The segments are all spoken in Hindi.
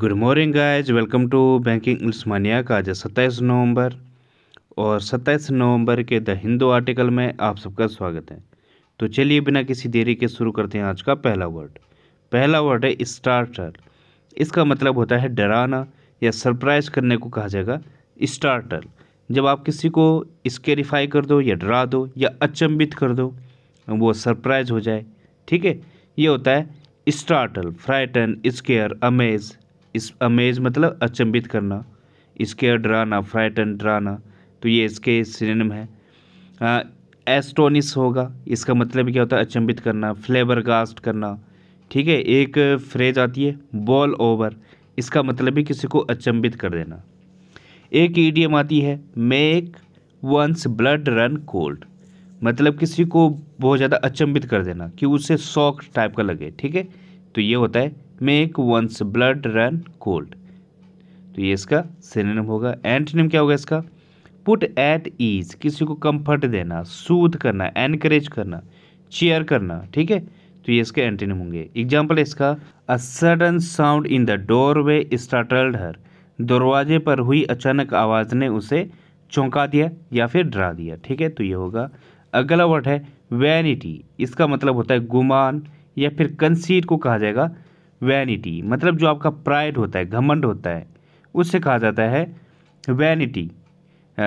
good morning guys welcome to banking English mania का आज सत्ताईस नवंबर और सत्ताईस नवंबर के द हिंदू आर्टिकल में आप सबका स्वागत है तो चलिए बिना किसी देरी के शुरू करते हैं आज का पहला वर्ड पहला वर्ड है स्टार्टर इसका मतलब होता है डराना या सरप्राइज करने को कहा जाएगा स्टार्टर जब आप किसी को स्केरीफाई कर दो या डरा दो या अचंबित कर दो वो सरप्राइज हो जाए ठीक है ये होता है स्टार्टल फ्राइटन स्केयर अमेज इस अमेज मतलब अचंभित करना इसके डराना फ्राइटन डराना तो ये इसके सिनेम है एस्टोनिस होगा इसका मतलब क्या होता है अचंभित करना फ्लेवर कास्ट करना ठीक है एक फ्रेज आती है बॉल ओवर इसका मतलब भी किसी को अचंभित कर देना एक ईडीएम आती है make one's blood run cold मतलब किसी को बहुत ज़्यादा अचंभित कर देना कि उसे शौक टाइप का लगे ठीक है तो ये होता है make one's blood run cold तो ये इसका सिनेम होगा एंटनेम क्या होगा इसका पुट एट ईज किसी को कंफर्ट देना सूद करना एनकरेज करना चेयर करना ठीक है तो ये इसके एंटनिम होंगे एग्जाम्पल इसका a sudden sound in the doorway startled her दरवाजे पर हुई अचानक आवाज़ ने उसे चौंका दिया या फिर डरा दिया ठीक है तो ये होगा अगला वर्ड है वैनिटी इसका मतलब होता है गुमान या फिर कंसीट को कहा जाएगा वैनिटी मतलब जो आपका प्राइड होता है घमंड होता है उससे कहा जाता है वैनिटी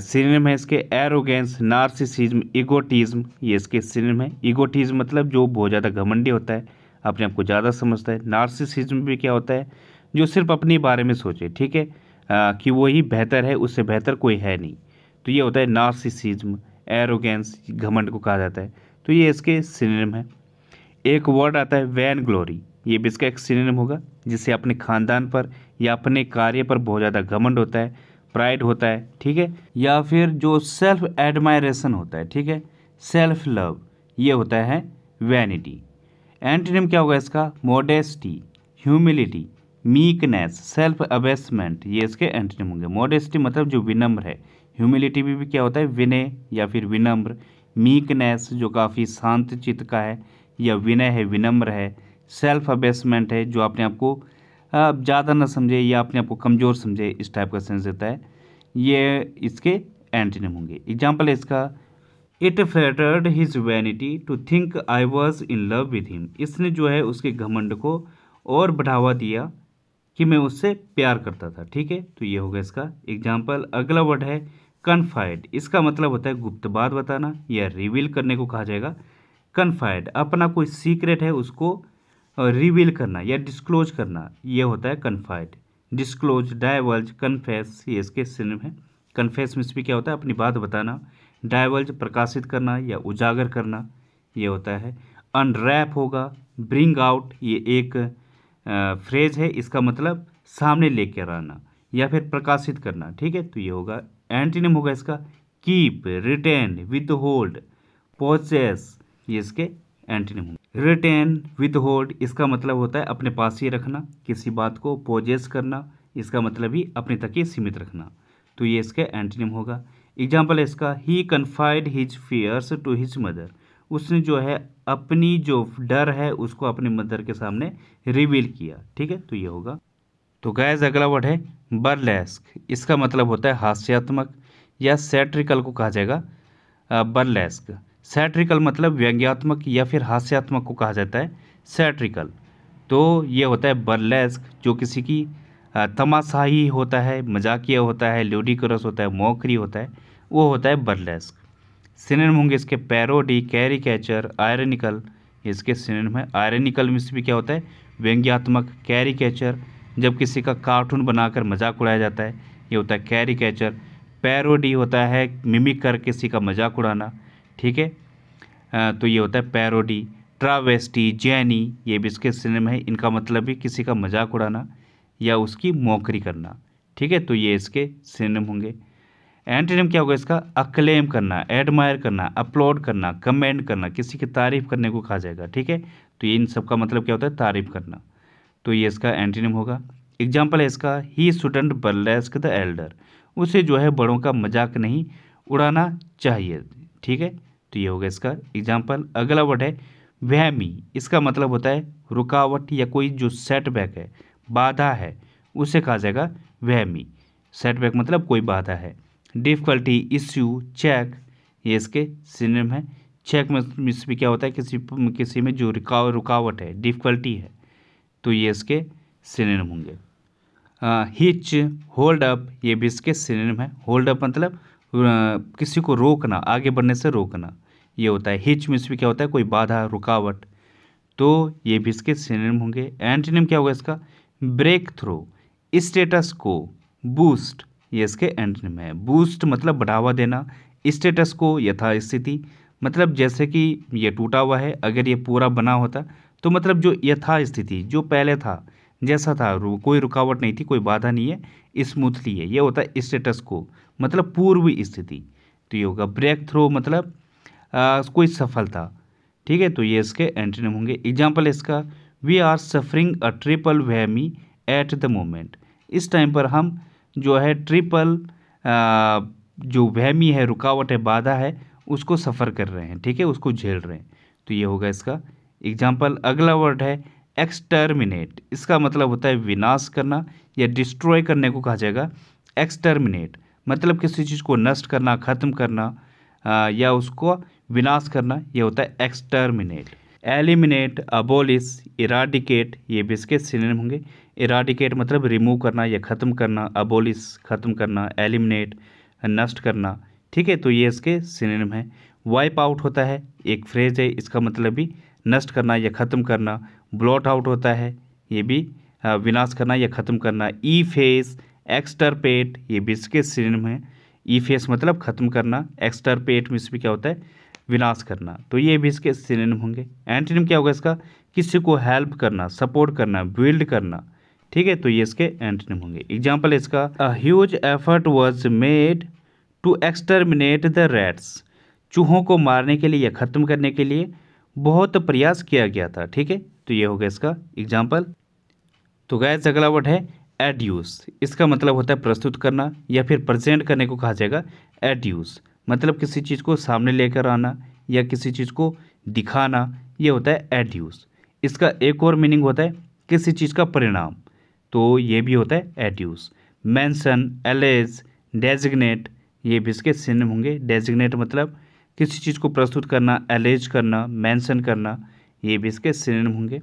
सिनेम है इसके एरोगेंस नार्सिसिज्म इगोटिज्म ये इसके सिनेम है इगोटिज्म मतलब जो बहुत ज़्यादा घमंडी होता है अपने आप को ज़्यादा समझता है नार्सिसिज्म भी क्या होता है जो सिर्फ अपने बारे में सोचे ठीक है आ, कि वो ही बेहतर है उससे बेहतर कोई है नहीं तो ये होता है नार्सिसिज्म एरोगेंस घमंड को कहा जाता है तो ये इसके सिनेम है एक वर्ड आता है वैन ग्लोरी ये भी इसका एक सिनेम होगा जिससे अपने खानदान पर या अपने कार्य पर बहुत ज़्यादा घमंड होता है प्राइड होता है ठीक है या फिर जो सेल्फ एडमायरेशन होता है ठीक है सेल्फ लव ये होता है वैनिटी एंटीनियम क्या होगा इसका modesty humility meekness self abasement ये इसके एंटीनियम होंगे मोडेस्टी मतलब जो विनम्र है ह्यूमिलिटी भी, भी क्या होता है विनय या फिर विनम्र मीकनेस जो काफ़ी शांत चित्त का है या विनय है विनम्र है सेल्फ अबेसमेंट है जो अपने आप को ज़्यादा ना समझे या अपने आप को कमज़ोर समझे इस टाइप का सेंस देता है ये इसके एंटीनम होंगे एग्जाम्पल है इसका it flattered his vanity to think I was in love with him इसने जो है उसके घमंड को और बढ़ावा दिया कि मैं उससे प्यार करता था ठीक है तो ये होगा इसका एग्जाम्पल अगला वर्ड है कन्फाइड इसका मतलब होता है गुप्त बात बताना या रिवील करने को कहा जाएगा कन्फाइड अपना कोई सीक्रेट है उसको रिवील करना या डिस्क्लोज करना ये होता है कन्फाइड डिस्क्लोज डाइवर्ज कन्फेस ये इसके सिनेम है कन्फेस में इसमें क्या होता है अपनी बात बताना डायवर्ज प्रकाशित करना या उजागर करना ये होता है अनरैप होगा ब्रिंग आउट ये एक फ्रेज है इसका मतलब सामने लेकर आना या फिर प्रकाशित करना ठीक है तो ये होगा एंटीनेम होगा इसका keep retain withhold possess ये इसके एंटोनिम रिटेन विद होल्ड इसका मतलब होता है अपने पास ही रखना किसी बात को पोजेस करना इसका मतलब ही अपने तक ही सीमित रखना तो ये इसका एंटोनिम होगा एग्जाम्पल इसका he confided his fears to his mother उसने जो है अपनी जो डर है उसको अपने मदर के सामने रिवील किया ठीक है तो ये होगा तो गैज अगला वर्ड है बर्लेस्क इसका मतलब होता है हास्यात्मक या सेट्रिकल को कहा जाएगा बर्लेस्क सैट्रिकल मतलब व्यंग्यात्मक या फिर हास्यात्मक को कहा जाता है सैट्रिकल तो ये होता है बर्लेस्क जो किसी की तमाशाही होता है मजाकिया होता है ल्यूडिकरस होता है मौकरी होता है वो होता है बर्लेस्क सिनेम होंगे इसके पैरोडी कैरी कैचर आयरनिकल इसके सिनेम है आयरनिकल में भी क्या होता है व्यंग्यात्मक कैरी कैचर जब किसी का कार्टून बनाकर मजाक उड़ाया जाता है ये होता है कैरी कैचर पैरोडी होता है मिमिक कर किसी का मजाक उड़ाना ठीक है तो ये होता है पैरोडी ट्रावेस्टी जैनी ये भी इसके सिनेम है इनका मतलब भी किसी का मजाक उड़ाना या उसकी मौकरी करना ठीक है तो ये इसके सिनेम होंगे एंटीनेम क्या होगा इसका अक्लेम करना एडमायर करना अपलोड करना कमेंट करना किसी की तारीफ़ करने को कहा जाएगा ठीक है तो ये इन सब का मतलब क्या होता है तारीफ़ करना तो ये इसका एंटीनेम होगा एग्जाम्पल है इसका he student burlesque the elder उसे जो है बड़ों का मजाक नहीं उड़ाना चाहिए ठीक है तो ये होगा इसका एग्जाम्पल अगला वर्ड है वहमी इसका मतलब होता है रुकावट या कोई जो सेटबैक है बाधा है उसे कहा जाएगा वहमी सेटबैक मतलब कोई बाधा है डिफिकल्टी इश्यू चेक ये इसके सिनेम है चेक में इसमें क्या होता है किसी किसी में जो रुकाव रुकावट है डिफिकल्टी है तो ये इसके सिनेम होंगे हिच होल्ड अप ये भी इसके सिनेम है होल्ड अप मतलब किसी को रोकना आगे बढ़ने से रोकना ये होता है हिच में भी क्या होता है कोई बाधा रुकावट तो ये भी इसके सिनेम होंगे एंटीनिम क्या होगा इसका ब्रेक थ्रू स्टेटस को बूस्ट ये इसके एंटीनिम है बूस्ट मतलब बढ़ावा देना स्टेटस को यथास्थिति मतलब जैसे कि ये टूटा हुआ है अगर ये पूरा बना होता तो मतलब जो यथास्थिति जो पहले था जैसा था रु, कोई रुकावट नहीं थी कोई बाधा नहीं है स्मूथली है ये होता है स्टेटस को मतलब पूर्व स्थिति तो ये होगा ब्रेक थ्रू मतलब कोई सफलता ठीक है तो ये इसके एंटोनिम होंगे एग्जाम्पल इसका we are suffering a triple whammy at the moment इस टाइम पर हम जो है ट्रिपल जो वहमी है रुकावट है बाधा है उसको सफ़र कर रहे हैं ठीक है उसको झेल रहे हैं तो ये होगा इसका एग्जाम्पल अगला वर्ड है एक्सटर्मिनेट इसका मतलब होता है विनाश करना या डिस्ट्रॉय करने को कहा जाएगा एक्सटर्मिनेट मतलब किसी चीज़ को नष्ट करना ख़त्म करना आ, या उसको विनाश करना ये होता है एक्सटर्मिनेट एलिमिनेट अबोलिस इराडिकेट ये भी इसके सिनेम होंगे इराडिकेट मतलब रिमूव करना या ख़त्म करना अबोलिस ख़त्म करना एलिमिनेट नष्ट करना ठीक है तो ये इसके सिनेम है वाइप आउट होता है एक फ्रेज है इसका मतलब भी नष्ट करना या ख़त्म करना ब्लॉट आउट होता है ये भी विनाश करना या ख़त्म करना ई फेस एक्सटरपेट ये भी इसके सिनेम है ई फेस मतलब ख़त्म करना एक्सटरपेट में इसमें क्या होता है विनाश करना तो ये भी इसके सिनेम होंगे एंटीनम क्या होगा इसका किसी को हेल्प करना सपोर्ट करना बिल्ड करना ठीक है तो ये इसके एंटीनम होंगे एग्जाम्पल इसका huge effort was made to exterminate the rats चूहों को मारने के लिए या ख़त्म करने के लिए बहुत प्रयास किया गया था ठीक है तो ये होगा इसका एग्जाम्पल तो गैस अगला वर्ड है एड्यूस इसका मतलब होता है प्रस्तुत करना या फिर प्रेजेंट करने को कहा जाएगा एड्यूस मतलब किसी चीज़ को सामने लेकर आना या किसी चीज़ को दिखाना ये होता है एड्यूस इसका एक और मीनिंग होता है किसी चीज़ का परिणाम तो ये भी होता है एड्यूस मैंसन एलेज डेजिग्नेट ये भी इसके सिनेम होंगे डेजिग्नेट मतलब किसी चीज़ को प्रस्तुत करना एलेज करना मैंसन करना ये भी इसके सिनेम होंगे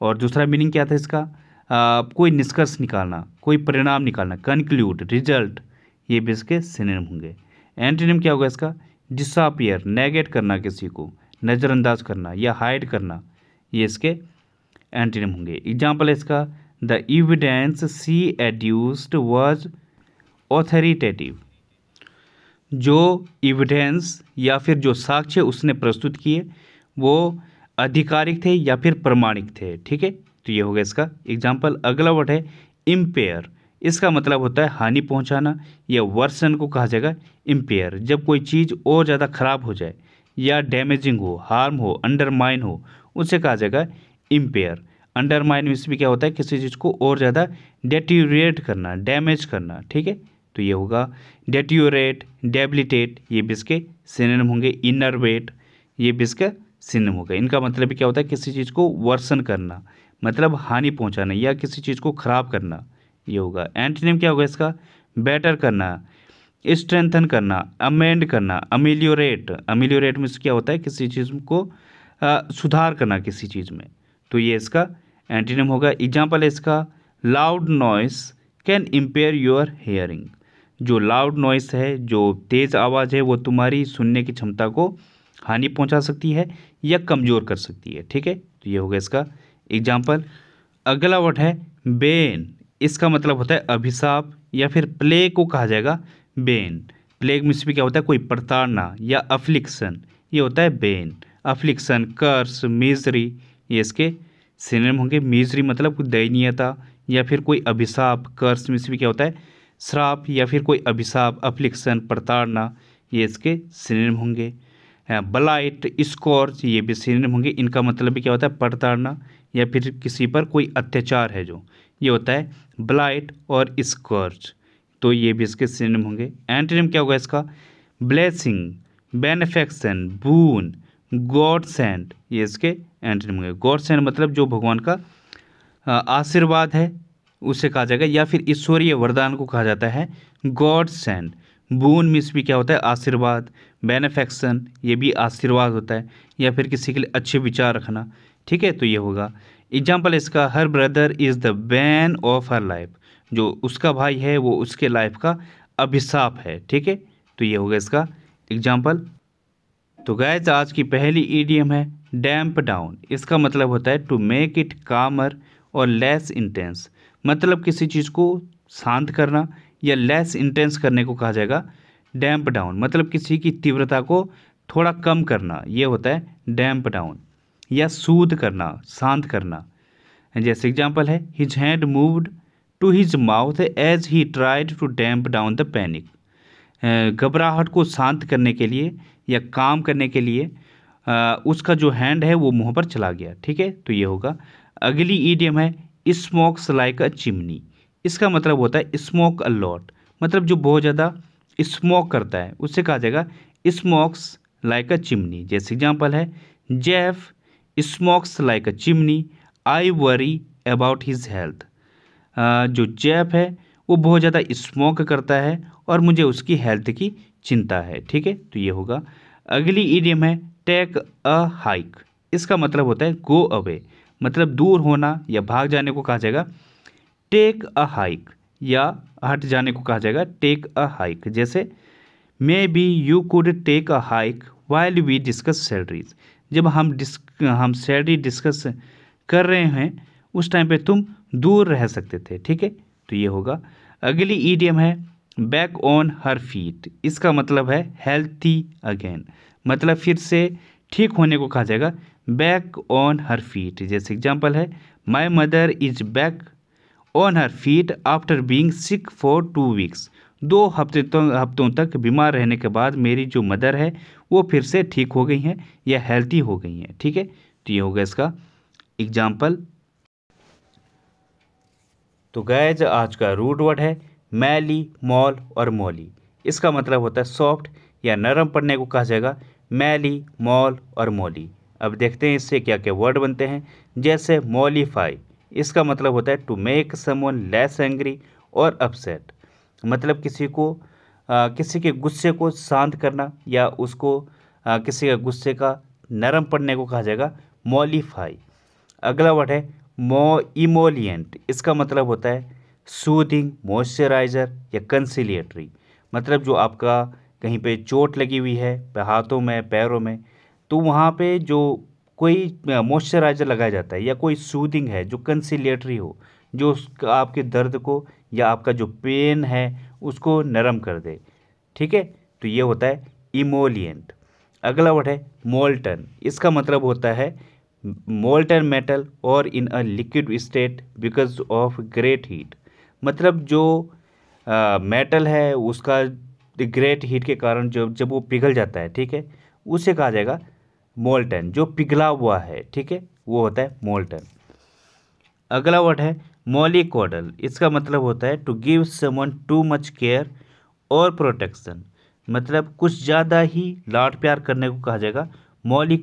और दूसरा मीनिंग क्या था इसका आ, कोई निष्कर्ष निकालना कोई परिणाम निकालना कंक्लूड रिजल्ट ये भी इसके सिनेम होंगे एंटीनिम क्या होगा इसका डिसापियर नेगेट करना किसी को नज़रअंदाज करना या हाइड करना ये इसके एंटीनिम होंगे एग्जाम्पल है इसका the evidence she adduced was authoritative जो इविडेंस या फिर जो साक्ष्य उसने प्रस्तुत किए वो आधिकारिक थे या फिर प्रमाणिक थे ठीक है तो ये हो गया इसका एग्जाम्पल अगला वर्ड है इम्पेयर इसका मतलब होता है हानि पहुंचाना या वर्सन को कहा जाएगा इम्पेयर जब कोई चीज़ और ज़्यादा खराब हो जाए या डैमेजिंग हो हार्म हो अंडरमाइन हो उसे कहा जाएगा इम्पेयर अंडरमाइन इसमें क्या होता है किसी चीज़ को और ज़्यादा डेट्यूरेट करना डैमेज करना ठीक है तो ये होगा डेट्यूरेट डेबिलिटेट ये भी इसके सिनेम होंगे इनरवेट ये भी इसका सिनेम होगा इनका मतलब क्या होता है किसी चीज़ को वर्सन करना मतलब हानि पहुंचाना या किसी चीज़ को ख़राब करना ये होगा एंटीनेम क्या होगा इसका बेटर करना स्ट्रेंथन करना अमेंड करना अमिलियोरेट अमिलियोरेट में क्या होता है किसी चीज़ को आ, सुधार करना किसी चीज़ में तो ये इसका एंटीनेम होगा एग्जाम्पल है इसका loud noise can impair your hearing जो लाउड नॉइस है जो तेज़ आवाज़ है वो तुम्हारी सुनने की क्षमता को हानि पहुंचा सकती है या कमज़ोर कर सकती है ठीक है तो ये होगा इसका एग्जाम्पल अगला वर्ड है बेन इसका मतलब होता है अभिशाप या फिर प्लेग को कहा जाएगा बेन प्लेग में भी क्या होता है कोई प्रताड़ना या अफ्लिक्शन ये होता है बेन अफ्लिक्शन कर्स मिजरी ये इसके सिनेम होंगे मिजरी मतलब दयनीयता या फिर कोई अभिशाप कर्स में भी क्या होता है श्राप या फिर कोई अभिशाप अफ्लिक्शन प्रताड़ना ये इसके सिनेम होंगे ब्लाइट स्कॉर्च ये भी सिनेम होंगे इनका मतलब भी क्या होता है प्रताड़ना या फिर किसी पर कोई अत्याचार है जो ये होता है ब्लाइट और स्कॉर्च तो ये भी इसके सिनेम होंगे एंटीनेम क्या होगा इसका blessing benefaction boon godsend ये इसके एंटीनेम होंगे गॉड सेंड मतलब जो भगवान का आशीर्वाद है उसे कहा जाएगा या फिर ईश्वरीय वरदान को कहा जाता है गॉड सेंड बून मिस भी क्या होता है आशीर्वाद बेनिफेक्शन ये भी आशीर्वाद होता है या फिर किसी के लिए अच्छे विचार रखना ठीक है तो ये होगा एग्जाम्पल इसका her brother is the bane of her life जो उसका भाई है वो उसके लाइफ का अभिशाप है ठीक है तो ये होगा इसका एग्जाम्पल तो गैज आज की पहली ईडियम है डैम्प डाउन इसका मतलब होता है टू मेक इट कामर और लेस इंटेंस मतलब किसी चीज़ को शांत करना या लेस इंटेंस करने को कहा जाएगा डैम्प डाउन मतलब किसी की तीव्रता को थोड़ा कम करना ये होता है डैम्प डाउन या सूद करना शांत करना जैसे एग्जाम्पल है his hand moved to his mouth as he tried to damp down the panic घबराहट को शांत करने के लिए या काम करने के लिए uh, उसका जो हैंड है वो मुंह पर चला गया ठीक है तो ये होगा अगली ईडियम है स्मोक्स लाइक अ चिमनी इसका मतलब होता है स्मोक अलॉट मतलब जो बहुत ज़्यादा स्मोक करता है उससे कहा जाएगा स्मोक्स लाइक अ चिमनी जैसे एग्जाम्पल है Jeff smokes like a chimney I worry about his health जो जैप है वो बहुत ज़्यादा स्मोक करता है और मुझे उसकी हेल्थ की चिंता है ठीक है तो ये होगा अगली ईडियम है टेक अ हाइक इसका मतलब होता है गो अवे मतलब दूर होना या भाग जाने को कहा जाएगा टेक अ हाइक या हट जाने को कहा जाएगा टेक अ हाइक जैसे maybe you could take a hike while we discuss salaries जब हम डिस हम स्टडी डिस्कस कर रहे हैं उस टाइम पे तुम दूर रह सकते थे ठीक है तो ये होगा अगली ईडियम है बैक ऑन हर फीट इसका मतलब है हेल्थी अगेन मतलब फिर से ठीक होने को कहा जाएगा बैक ऑन हर फीट जैसे एग्जाम्पल है my mother is back on her feet after being sick for two weeks दो हफ्ते तो हफ्तों तक बीमार रहने के बाद मेरी जो मदर है वो फिर से ठीक हो गई हैं या हेल्थी हो गई हैं ठीक है तो ये होगा इसका एग्जाम्पल तो गैज आज का रूट वर्ड है मैली मॉल और मौली इसका मतलब होता है सॉफ्ट या नरम पढ़ने को कहा जाएगा मैली मॉल और मौली अब देखते हैं इससे क्या क्या वर्ड बनते हैं जैसे मॉलीफाई इसका मतलब होता है to make someone less angry और अपसेट मतलब किसी को आ, किसी के गुस्से को शांत करना या उसको आ, किसी के गुस्से का नरम पड़ने को कहा जाएगा मोलीफाई अगला वर्ड है मो इमोलियंट इसका मतलब होता है सूदिंग मॉइस्चराइज़र या कंसिलियटरी मतलब जो आपका कहीं पे चोट लगी हुई है हाथों में पैरों में तो वहाँ पे जो कोई मॉइस्चराइज़र लगाया जाता है या कोई सूदिंग है जो कंसिलिएटरी हो जो आपके दर्द को या आपका जो पेन है उसको नरम कर दे ठीक है तो ये होता है इमोलियंट अगला वर्ड है मोल्टन इसका मतलब होता है मोल्टन मेटल और in a liquid state because of great heat मतलब जो मेटल मेटल है उसका ग्रेट हीट के कारण जो जब वो पिघल जाता है ठीक है उसे कहा जाएगा मोल्टन जो पिघला हुआ है ठीक है वो होता है मोल्टन अगला वर्ड है कॉडल इसका मतलब होता है to give someone too much care और प्रोटेक्शन मतलब कुछ ज़्यादा ही लाड प्यार करने को कहा जाएगा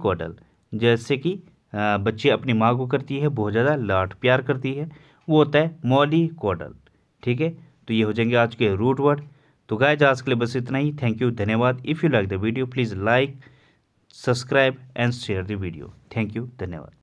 कॉडल जैसे कि बच्चे अपनी माँ को करती है बहुत ज़्यादा लाड प्यार करती है वो होता है कॉडल ठीक है तो ये हो जाएंगे आज के रूट वर्ड तो गाय आज के लिए बस इतना ही थैंक यू धन्यवाद if you like the video please like subscribe and share the video thank you धन्यवाद